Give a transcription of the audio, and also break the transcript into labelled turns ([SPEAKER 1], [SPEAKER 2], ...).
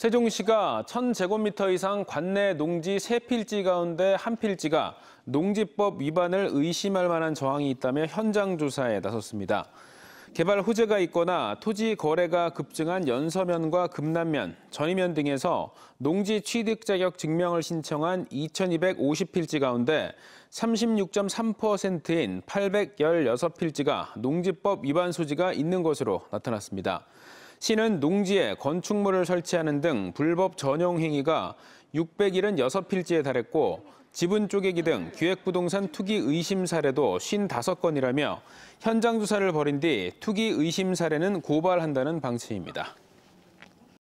[SPEAKER 1] 세종시가 1000제곱미터 이상 관내 농지 세필지 가운데 한 필지가 농지법 위반을 의심할 만한 저항이 있다며 현장 조사에 나섰습니다. 개발 후재가 있거나 토지 거래가 급증한 연서면과 금남면, 전이면 등에서 농지 취득 자격 증명을 신청한 2250필지 가운데 36.3%인 816필지가 농지법 위반 소지가 있는 것으로 나타났습니다. 시는 농지에 건축물을 설치하는 등 불법 전용 행위가 676필지에 달했고 지분 쪼개기 등 기획부동산 투기 의심 사례도 55건이라며 현장 조사를 벌인 뒤 투기 의심 사례는 고발한다는 방침입니다.